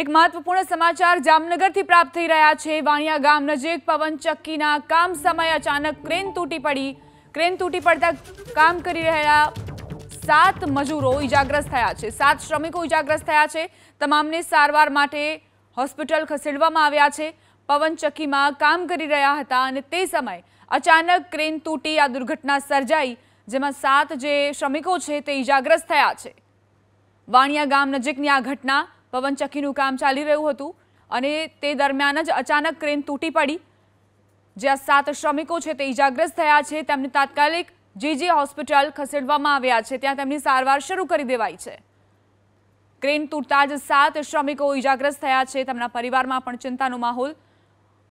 એક મહત્વપૂર્ણ સમાચાર જામનગરથી પ્રાપ્ત થઈ રહ્યા છે વાણિયા ગામ નજીક પવન ચક્કીના કામ સમયે અચાનક ક્રેન તૂટી પડી ક્રેન તૂટી પડતા કામ કરી રહેલા સાત મજૂરો ઈજાગ્રસ્ત થયા છે સાત શ્રમિકો ઈજાગ્રસ્ત થયા છે તમામને સારવાર માટે હોસ્પિટલ ખસેડવામાં આવ્યા છે પવન ચક્કીમાં કામ કરી રહ્યા હતા અને તે સમયે અચાનક ક્રેન તૂટી આ દુર્ઘટના સર્જાઈ જેમાં સાત જે શ્રમિકો છે તે ઈજાગ્રસ્ત થયા છે વાણિયા ગામ નજીકની આ ઘટના પવનચક્કીનું કામ ચાલી રહ્યું હતું અને તે દરમિયાન જ અચાનક ક્રેન તૂટી પડી જ્યાં સાત શ્રમિકો છે તે ઇજાગ્રસ્ત થયા છે તેમને તાત્કાલિક જીજી હોસ્પિટલ ખસેડવામાં આવ્યા છે ત્યાં તેમની સારવાર શરૂ કરી દેવાઈ છે ક્રેન તૂટતા જ સાત શ્રમિકો ઇજાગ્રસ્ત થયા છે તેમના પરિવારમાં પણ ચિંતાનો માહોલ